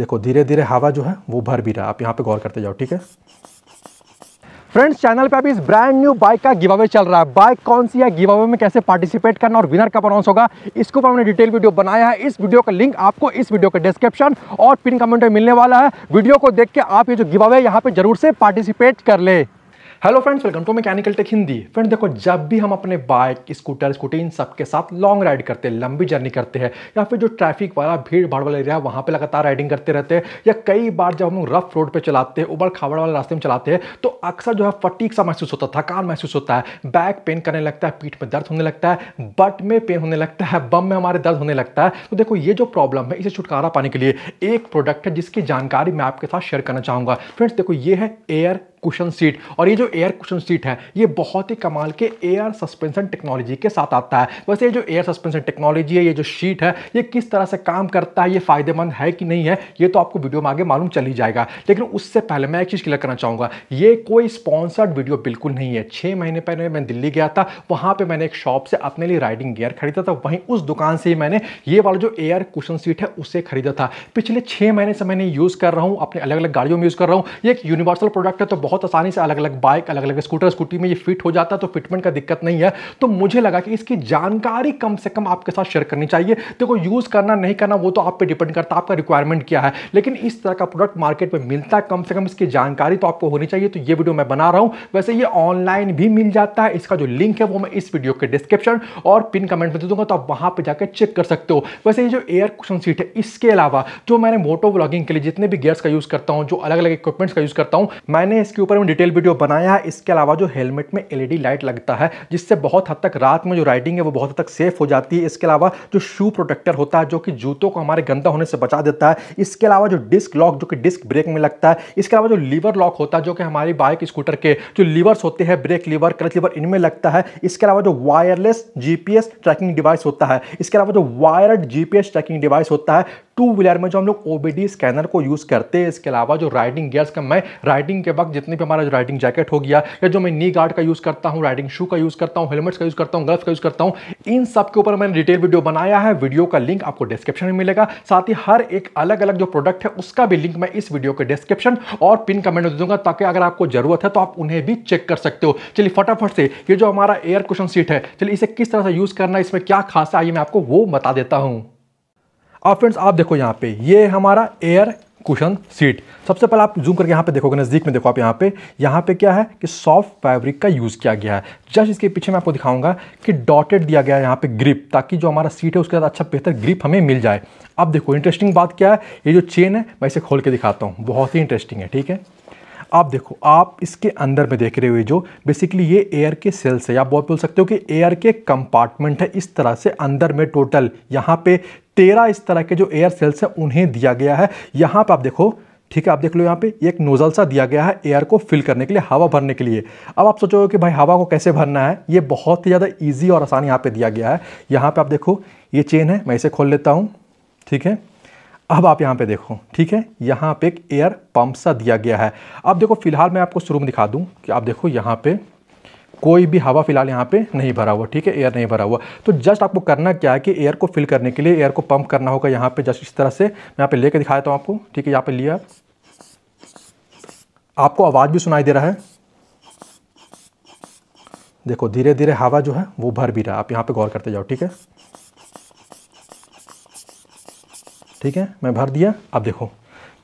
देखो धीरे धीरे हवा जो है वो भर भी रहा आप यहाँ पे गौर करते जाओ ठीक है फ्रेंड्स चैनल पे अभी इस ब्रांड न्यू बाइक का गिवावे चल रहा है बाइक कौन सी है गिवावे में कैसे पार्टिसिपेट करना और विनर का अनाउंस होगा इसको पर हमने डिटेल वीडियो बनाया है इस वीडियो का लिंक आपको इस वीडियो के डिस्क्रिप्शन और पिन कमेंट में मिलने वाला है वीडियो को देख के आप ये जो गिवावे यहाँ पे जरूर से पार्टिसिपेट कर ले hello friends welcome to mechanical tech Hindi friends देखो जब भी हम अपने बाइक स्कूटर स्कूटी इन सब के साथ लॉन्ग राइड करते हैं लंबी जर्नी करते हैं या फिर जो ट्रैफिक वाला भीड़ भाड़ वाला एरिया है वहाँ पे लगातार राइडिंग करते रहते हैं या कई बार जब हम रफ रोड पे चलाते हैं उबड़ खाबड़ वाले रास्ते में चलाते हैं तो अक्सर जो है फटीक सा महसूस होता है थकान महसूस होता है बैक पेन करने लगता है पीठ में दर्द होने लगता है बट में पेन होने लगता है बम में हमारे दर्द होने लगता है तो देखो ये जो प्रॉब्लम है इसे छुटकारा पाने के लिए एक प्रोडक्ट है जिसकी जानकारी मैं आपके साथ शेयर करना चाहूँगा फ्रेंड्स देखो ये है एयर कुशन सीट और ये जो एयर कुशन सीट है ये बहुत ही कमाल के एयर सस्पेंशन टेक्नोलॉजी के साथ आता है वैसे ये जो एयर सस्पेंशन टेक्नोलॉजी है ये जो शीट है ये किस तरह से काम करता है ये फ़ायदेमंद है कि नहीं है ये तो आपको वीडियो में आगे मालूम चल ही जाएगा लेकिन उससे पहले मैं एक चीज़ क्लियर करना चाहूँगा ये कोई स्पॉन्सर्ड वीडियो बिल्कुल नहीं है छः महीने पहले मैं दिल्ली गया था वहाँ पर मैंने एक शॉप से अपने लिए राइडिंग गियर खरीदा था वहीं उस दुकान से ही मैंने ये वाला जो एयर कुशन सीट है उसे खरीदा था पिछले छः महीने से मैंने यूज़ कर रहा हूँ अपने अलग अलग गाड़ियों में यूज़ कर रहा हूँ ये एक यूनिवर्सल प्रोडक्ट है तो बहुत आसानी से अलग अलग बाइक अलग अलग स्कूटर स्कूटी में ये फिट हो जाता है तो फिटमेंट का दिक्कत नहीं है तो मुझे लगा कि इसकी जानकारी कम से कम आपके साथ शेयर करनी चाहिए देखो यूज़ करना नहीं करना वो तो आप पर डिपेंड करता है आपका रिक्वायरमेंट क्या है लेकिन इस तरह का प्रोडक्ट मार्केट में मिलता है कम से कम इसकी जानकारी तो आपको होनी चाहिए तो ये वीडियो मैं बना रहा हूँ वैसे ये ऑनलाइन भी मिल जाता है इसका जो लिंक है वो मैं इस वीडियो के डिस्क्रिप्शन और पिन कमेंट में दे दूंगा तो आप वहाँ पर जाकर चेक कर सकते हो वैसे ये जो एयर कुशन सीट है इसके अलावा जो मैंने मोटो ब्लॉगिंग के लिए जितने भी गेयर्स का यूज़ करता हूँ जो अलग अलग इक्विपमेंट्स का यूज़ करता हूँ मैंने इसके इसके ऊपर मैं डिटेल वीडियो बनाया है इसके अलावा जो हेलमेट में एलईडी लाइट लगता है जिससे बहुत हद तक रात में जो राइडिंग है वो बहुत हद तक सेफ हो जाती है इसके अलावा जो शू प्रोटेक्टर होता है जो कि जूतों को हमारे गंदा होने से बचा देता है इसके अलावा जो डिस्क लॉक जो कि डिस्क ब्रेक में लगता है इसके अलावा जो लीवर लॉक होता है जो कि हमारी बाइक स्कूटर के जो लीवर्स होते हैं ब्रेक लीवर क्लच लीवर इनमें लगता है इसके अलावा जो वायरलेस जीपीएस ट्रैकिंग डिवाइस होता है इसके अलावा जो वायर्ड जीपीएस ट्रैकिंग डिवाइस होता है टू व्हीलर में जो हम लोग ओबीडी स्कैनर को यूज़ करते हैं इसके अलावा जो राइडिंग गियर्स का मैं राइडिंग के वक्त जितनी भी हमारा जो राइडिंग जैकेट हो गया या जो मैं नी गार्ड का यूज़ करता हूँ राइडिंग शू का यूज़ करता हूँ हेलमेट्स का यूज़ करता हूँ ग्लव्स का यूज़ करता हूँ इन सब के ऊपर मैंने डिटेल वीडियो बनाया है वीडियो का लिंक आपको डिस्क्रिप्शन में मिलेगा साथ ही हर एक अलग अलग जो प्रोडक्ट है उसका भी लिंक मैं इस वीडियो के डिस्क्रिप्शन और पिन कमेंट में दे दूंगा ताकि अगर आपको जरूरत है तो आप उन्हें भी चेक कर सकते हो चलिए फटाफट से ये जो हमारा एयर क्वेश्चन सीट है चलिए इसे किस तरह से यूज़ करना है इसमें क्या खासा आइए मैं आपको वो बता देता हूँ अब फ्रेंड्स आप देखो यहाँ पे ये हमारा एयर कुशन सीट सबसे पहले आप जूम करके यहाँ पे देखोगे नज़दीक में देखो आप यहाँ पे यहाँ पे क्या है कि सॉफ्ट फैब्रिक का यूज़ किया गया है जस्ट इसके पीछे मैं आपको दिखाऊंगा कि डॉटेड दिया गया है यहाँ पे ग्रिप ताकि जो हमारा सीट है उसके साथ अच्छा बेहतर ग्रिप हमें मिल जाए अब देखो इंटरेस्टिंग बात क्या है ये जो चेन है मैं इसे खोल के दिखाता हूँ बहुत ही इंटरेस्टिंग है ठीक है आप देखो आप इसके अंदर में देख रहे हुए जो बेसिकली ये एयर के सेल्स है आप बहुत बोल सकते हो कि एयर के कंपार्टमेंट है इस तरह से अंदर में टोटल यहाँ पे तेरह इस तरह के जो एयर सेल्स हैं उन्हें दिया गया है यहाँ पर आप देखो ठीक है आप देख लो यहाँ पे एक नोजल सा दिया गया है एयर को फिल करने के लिए हवा भरने के लिए अब आप सोचोगे कि भाई हवा को कैसे भरना है ये बहुत ही ज़्यादा ईजी और आसान यहाँ पे दिया गया है यहाँ पे आप देखो ये चेन है मैं इसे खोल लेता हूँ ठीक है अब आप यहाँ पे देखो ठीक है यहाँ पे एक एयर पंप सा दिया गया है अब देखो फिलहाल मैं आपको शुरू में दिखा दूँ कि आप देखो यहाँ पर कोई भी हवा फिलहाल यहाँ पे नहीं भरा हुआ ठीक है एयर नहीं भरा हुआ तो जस्ट आपको करना क्या है कि एयर को फिल करने के लिए एयर को पंप करना होगा यहाँ पे जस्ट इस तरह से मैं यहाँ पे लेके दिखा देता हूँ आपको ठीक है यहाँ पे लिया आपको आवाज़ भी सुनाई दे रहा है देखो धीरे धीरे हवा जो है वो भर भी रहा है आप यहाँ पे गौर करते जाओ ठीक है ठीक है मैं भर दिया अब देखो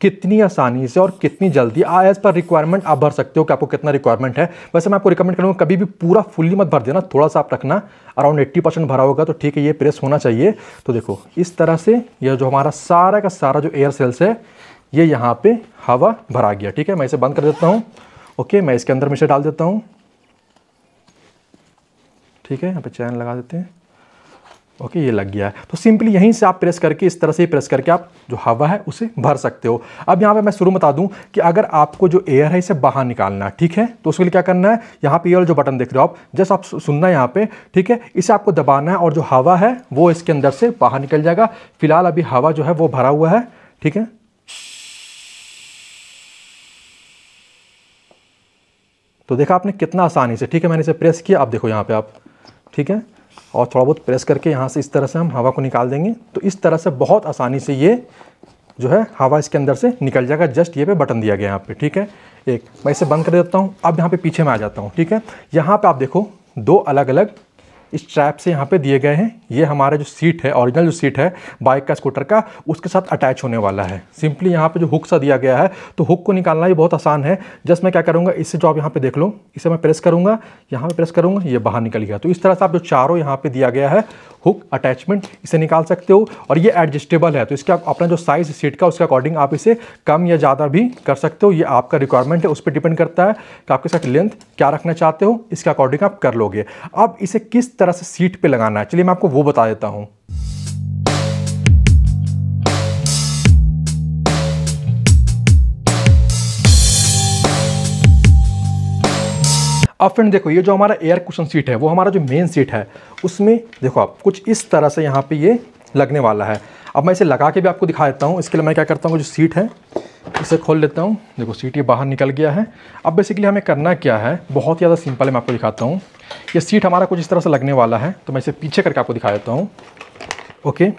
कितनी आसानी से और कितनी जल्दी आई एज पर रिक्वायरमेंट आप भर सकते हो कि आपको कितना रिक्वायरमेंट है वैसे मैं आपको रिकमेंड करूँगा कभी भी पूरा फुल्ली मत भर देना थोड़ा सा आप रखना अराउंड एट्टी परसेंट भरा होगा तो ठीक है ये प्रेस होना चाहिए तो देखो इस तरह से यह जो हमारा सारा का सारा जो एयर सेल्स है ये यहाँ पर हवा भरा गया ठीक है मैं इसे बंद कर देता हूँ ओके मैं इसके अंदर में डाल देता हूँ ठीक है यहाँ पर चैन लगा देते हैं ओके ये लग गया है तो सिंपली यहीं से आप प्रेस करके इस तरह से प्रेस करके आप जो हवा है उसे भर सकते हो अब यहाँ पे मैं शुरू बता दूँ कि अगर आपको जो एयर है इसे बाहर निकालना है ठीक है तो उसके लिए क्या करना है यहाँ पे ये जो बटन देख रहे हो आप जस्ट आप सुनना है यहाँ पे ठीक है इसे आपको दबाना है और जो हवा है वो इसके अंदर से बाहर निकल जाएगा फिलहाल अभी हवा जो है वो भरा हुआ है ठीक है तो देखा आपने कितना आसानी से ठीक है मैंने इसे प्रेस किया आप देखो यहाँ पे आप ठीक है और थोड़ा बहुत प्रेस करके यहाँ से इस तरह से हम हवा को निकाल देंगे तो इस तरह से बहुत आसानी से ये जो है हवा इसके अंदर से निकल जाएगा जस्ट ये पे बटन दिया गया यहाँ पे ठीक है एक मैं इसे बंद कर देता हूँ अब यहाँ पे पीछे में आ जाता हूँ ठीक है यहाँ पे आप देखो दो अलग अलग इस ट्रैप से यहाँ पे दिए गए हैं ये हमारा जो सीट है ओरिजिनल जो सीट है बाइक का स्कूटर का उसके साथ अटैच होने वाला है सिंपली यहाँ पे जो हुक सा दिया गया है तो हुक को निकालना भी बहुत आसान है जस्ट मैं क्या करूँगा इससे जो आप यहाँ पे देख लो इसे मैं प्रेस करूँगा यहाँ पे प्रेस करूँगा ये बाहर निकल गया तो इस तरह से आप जो चारों यहाँ पर दिया गया है हुक अटैचमेंट इसे निकाल सकते हो और ये एडजस्टेबल है तो इसका अपना जो साइज़ सीट का उसके अकॉर्डिंग आप इसे कम या ज़्यादा भी कर सकते हो ये आपका रिक्वायरमेंट है उस पर डिपेंड करता है कि आपके साथ लेंथ क्या रखना चाहते हो इसके अकॉर्डिंग आप कर लोगे अब इसे किस तरह से सीट पर लगाना है चलिए मैं आपको वो बता देता हूँ अब फ्रेंड देखो ये जो हमारा एयर कुशन सीट है वो हमारा जो मेन सीट है उसमें देखो आप कुछ इस तरह से यहाँ पे ये लगने वाला है अब मैं इसे लगा के भी आपको दिखा देता हूँ इसके लिए मैं क्या करता हूँ जो सीट है इसे खोल लेता हूँ देखो सीट ये बाहर निकल गया है अब बेसिकली हमें करना क्या है बहुत ही ज़्यादा सिंपल है मैं आपको दिखाता हूँ ये सीट हमारा कुछ इस तरह से लगने वाला है तो मैं इसे पीछे करके आपको दिखा देता हूँ ओके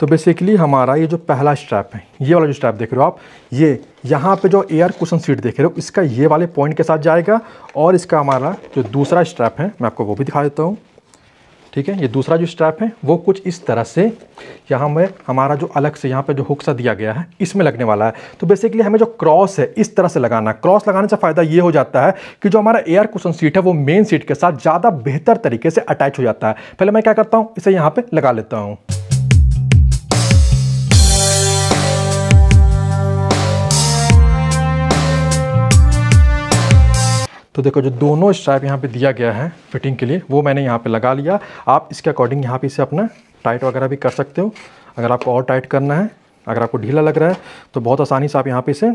तो बेसिकली हमारा ये जो पहला स्ट्रैप है ये वाला जो स्ट्रैप देख रहे हो आप ये यहाँ पे जो एयर कुशन सीट देख रहे हो इसका ये वाले पॉइंट के साथ जाएगा और इसका हमारा जो दूसरा स्ट्रैप है मैं आपको वो भी दिखा देता हूँ ठीक है ये दूसरा जो स्ट्रैप है वो कुछ इस तरह से यहाँ में हमारा जो अलग से यहाँ पे जो हुक्सा दिया गया है इसमें लगने वाला है तो बेसिकली हमें जो क्रॉस है इस तरह से लगाना है क्रॉस लगाने से फ़ायदा ये हो जाता है कि जो हमारा एयर कुशन सीट है वो मेन सीट के साथ ज़्यादा बेहतर तरीके से अटैच हो जाता है पहले मैं क्या करता हूँ इसे यहाँ पर लगा लेता हूँ तो देखो जो दोनों स्ट्रैप यहाँ पे दिया गया है फिटिंग के लिए वो मैंने यहाँ पे लगा लिया आप इसके अकॉर्डिंग यहाँ पे इसे अपना टाइट वगैरह भी कर सकते हो अगर आपको और टाइट करना है अगर आपको ढीला लग रहा है तो बहुत आसानी से आप यहाँ पे इसे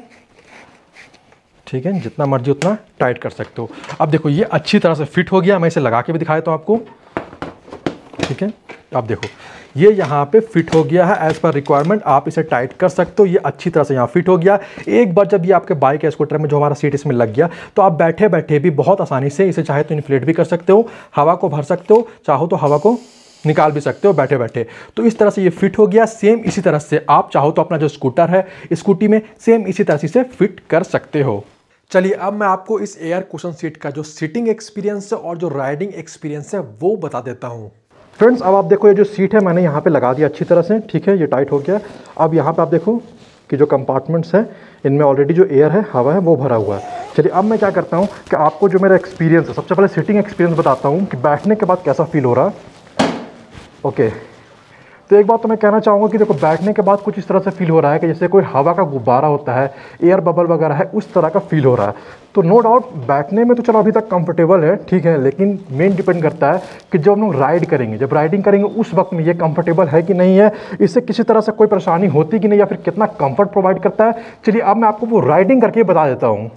ठीक है जितना मर्जी उतना टाइट कर सकते हो अब देखो ये अच्छी तरह से फिट हो गया मैं इसे लगा के भी दिखाया तो आपको ठीक है आप देखो ये यहाँ पे फिट हो गया है एज़ पर रिक्वायरमेंट आप इसे टाइट कर सकते हो ये अच्छी तरह से यहाँ फिट हो गया एक बार जब ये आपके बाइक या स्कूटर में जो हमारा सीट इसमें लग गया तो आप बैठे बैठे भी बहुत आसानी से इसे चाहे तो इन्फ्लेट भी कर सकते हो हवा को भर सकते हो चाहो तो हवा को निकाल भी सकते हो बैठे बैठे तो इस तरह से ये फिट हो गया सेम इसी तरह से आप चाहो तो अपना जो स्कूटर है स्कूटी में सेम इसी तरह से इसे फिट कर सकते हो चलिए अब मैं आपको इस एयर कुशन सीट का जो सीटिंग एक्सपीरियंस है और जो राइडिंग एक्सपीरियंस है वो बता देता हूँ फ्रेंड्स अब आप देखो ये जो सीट है मैंने यहाँ पे लगा दिया अच्छी तरह से ठीक है ये टाइट हो गया अब यहाँ पे आप देखो कि जो कंपार्टमेंट्स हैं इनमें ऑलरेडी जो एयर है हवा है वो भरा हुआ है चलिए अब मैं क्या करता हूँ कि आपको जो मेरा एक्सपीरियंस है सबसे पहले सीटिंग एक्सपीरियंस बताता हूँ कि बैठने के बाद कैसा फील हो रहा है ओके तो एक बात तो मैं कहना चाहूँगा कि देखो बैठने के बाद कुछ इस तरह से फील हो रहा है कि जैसे कोई हवा का गुब्बारा होता है एयर बबल वगैरह है उस तरह का फील हो रहा है तो नो डाउट बैठने में तो चलो अभी तक कंफर्टेबल है ठीक है लेकिन मेन डिपेंड करता है कि जब हम लोग राइड करेंगे जब राइडिंग करेंगे उस वक्त में ये कंफर्टेबल है कि नहीं है इससे किसी तरह से कोई परेशानी होती कि नहीं या फिर कितना कम्फर्ट प्रोवाइड करता है चलिए अब मैं आपको वो राइडिंग करके बता देता हूँ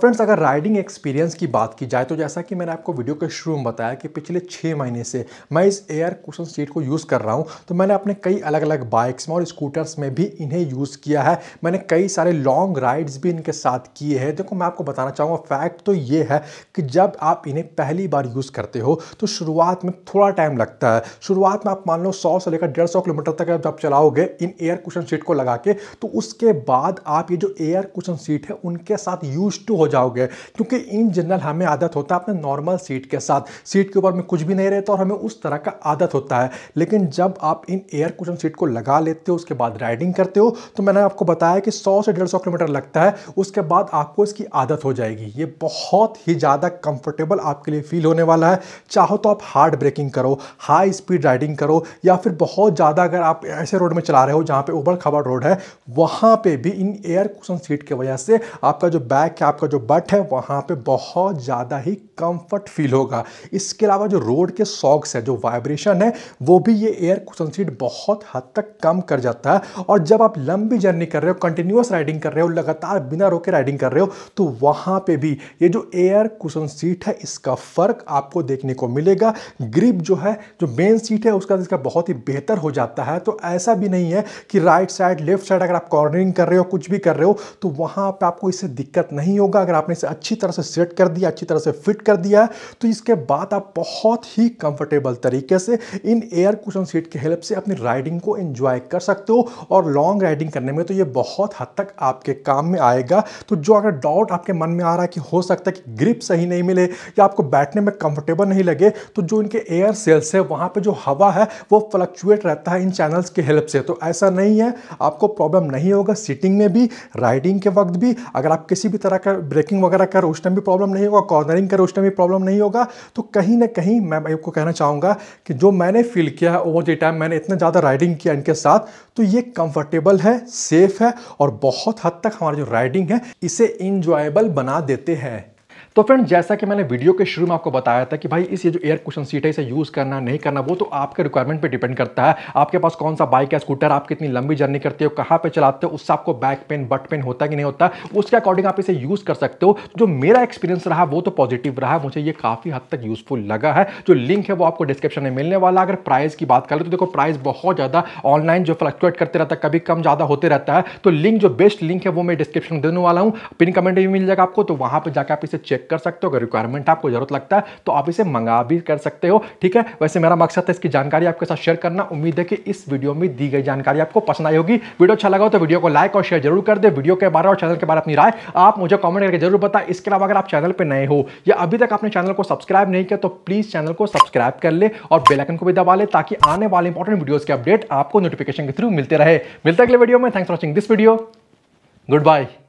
friends. फ्रेंड्स अगर राइडिंग एक्सपीरियंस की बात की जाए तो जैसा कि मैंने आपको वीडियो के शुरू में बताया कि पिछले छः महीने से मैं इस एयर कुशन सीट को यूज़ कर रहा हूँ तो मैंने अपने कई अलग अलग बाइक्स में और स्कूटर्स में भी इन्हें यूज़ किया है मैंने कई सारे लॉन्ग राइड्स भी इनके साथ किए हैं देखो मैं आपको बताना चाहूँगा फैक्ट तो ये है कि जब आप इन्हें पहली बार यूज़ करते हो तो शुरुआत में थोड़ा टाइम लगता है शुरुआत में आप मान लो सौ से लेकर डेढ़ किलोमीटर तक जब चलाओगे इन एयर कुशन सीट को लगा के तो उसके बाद आप ये जो एयर कुशन सीट है उनके साथ यूज टू हो जाओगे जाओगे क्योंकि इन जनरल हमें आदत होता है अपने नॉर्मल सीट के साथ सीट के ऊपर में कुछ भी नहीं रहता और हमें उस तरह का आदत होता है लेकिन जब आप इन एयर कुशन सीट को लगा लेते हो उसके बाद राइडिंग करते हो तो मैंने आपको बताया कि सौ से डेढ़ किलोमीटर लगता है उसके बाद आपको इसकी आदत हो जाएगी ये बहुत ही ज़्यादा कंफर्टेबल आपके लिए फील होने वाला है चाहो तो आप हार्ड ब्रेकिंग करो हाई स्पीड राइडिंग करो या फिर बहुत ज़्यादा अगर आप ऐसे रोड में चला रहे हो जहाँ पे उबड़ खबड़ रोड है वहाँ पे भी इन एयर कुशन सीट की वजह से आपका जो बैक है आपका जो बट घाट है वहाँ पे बहुत ज़्यादा ही कंफर्ट फील होगा इसके अलावा जो रोड के सॉक्स है जो वाइब्रेशन है वो भी ये एयर कुशन सीट बहुत हद तक कम कर जाता है और जब आप लंबी जर्नी कर रहे हो कंटिन्यूस राइडिंग कर रहे हो लगातार बिना रोके राइडिंग कर रहे हो तो वहाँ पर भी ये जो एयर कुशन सीट है इसका फ़र्क आपको देखने को मिलेगा ग्रिप जो है जो मेन सीट है उसका इसका बहुत ही बेहतर हो जाता है तो ऐसा भी नहीं है कि राइट साइड लेफ्ट साइड अगर आप कॉर्नरिंग कर रहे हो कुछ भी कर रहे हो तो वहाँ पर आपको इससे दिक्कत नहीं होगा अगर आप आपने इसे अच्छी तरह से सेट कर दिया अच्छी तरह से फिट कर दिया तो इसके बाद आप बहुत ही कंफर्टेबल तरीके से इन एयर कुशन सीट के हेल्प से अपनी राइडिंग को एंजॉय कर सकते हो और लॉन्ग राइडिंग करने में तो ये बहुत हद तक आपके काम में आएगा तो जो अगर डाउट आपके मन में आ रहा है कि हो सकता है कि ग्रिप सही नहीं मिले या आपको बैठने में कंफर्टेबल नहीं लगे तो जो इनके एयर सेल्स है वहाँ पर जो हवा है वो फ्लक्चुएट रहता है इन चैनल्स की हेल्प से तो ऐसा नहीं है आपको प्रॉब्लम नहीं होगा सीटिंग में भी राइडिंग के वक्त भी अगर आप किसी भी तरह का ब्रेक ब्रेकिंग वगैरह करो उस टाइम भी प्रॉब्लम नहीं होगा कॉर्नरिंग करो उस टाइम भी प्रॉब्लम नहीं होगा तो कहीं ना कहीं मैं आपको कहना चाहूँगा कि जो मैंने फील किया है ओवर द टाइम मैंने इतना ज़्यादा राइडिंग किया इनके साथ तो ये कंफर्टेबल है सेफ़ है और बहुत हद तक हमारी जो राइडिंग है इसे इंजॉयबल बना देते हैं तो फ्रेंड जैसा कि मैंने वीडियो के शुरू में आपको बताया था कि भाई इस ये जो एयर कुशन सीट है इसे यूज़ करना नहीं करना वो तो आपके रिक्वायरमेंट पर डिपेंड करता है आपके पास कौन सा बाइक या स्कूटर आप कितनी लंबी जर्नी करते हो कहाँ पर चलाते हो उससे आपको बैक पेन बट पेन होता कि नहीं होता उसके अकॉर्डिंग आप इसे यूज़ कर सकते हो जो मेरा एक्सपीरियंस रहा वो तो पॉजिटिव रहा मुझे ये काफ़ी हद तक यूज़फुल लगा है जो लिंक है वो आपको डिस्क्रिप्शन में मिलने वाला अगर प्राइस की बात करें तो देखो प्राइस बहुत ज़्यादा ऑनलाइन जो फ्लक्चुएट करते रहता है कभी कम ज़्यादा होते रहता है तो लिंक जो बेस्ट लिंक है वो मैं डिस्क्रिप्शन में देने वाला हूँ पिन कमेंट भी मिल जाएगा आपको तो वहाँ पर जाकर आप इसे चेक कर सकते हो अगर रिक्वायरमेंट आपको जरूरत लगता है तो आप इसे मंगा भी कर सकते हो ठीक है वैसे मेरा मकसद है इसकी जानकारी आपके साथ शेयर करना उम्मीद है कि इस वीडियो में दी गई जानकारी आपको पसंद आई होगी वीडियो अच्छा लगा तो वीडियो को लाइक और शेयर जरूर कर दे वीडियो के बारे और चैनल के बारे अपनी राय आप मुझे कॉमेंट करके जरूर बताए इसके अलावा अगर आप चैनल पर नए हो या अभी तक आपने चैनल को सब्सक्राइब नहीं किया तो प्लीज़ चैनल को सब्सक्राइब कर ले और बेलाइकन को भी दबा ले ताकि आने वाले इंपॉर्टेंट वीडियोज़ के अपडेट आपको नोटिफिकेशन के थ्रू मिलते रहे मिलते अगले वीडियो में thanks for watching this video good bye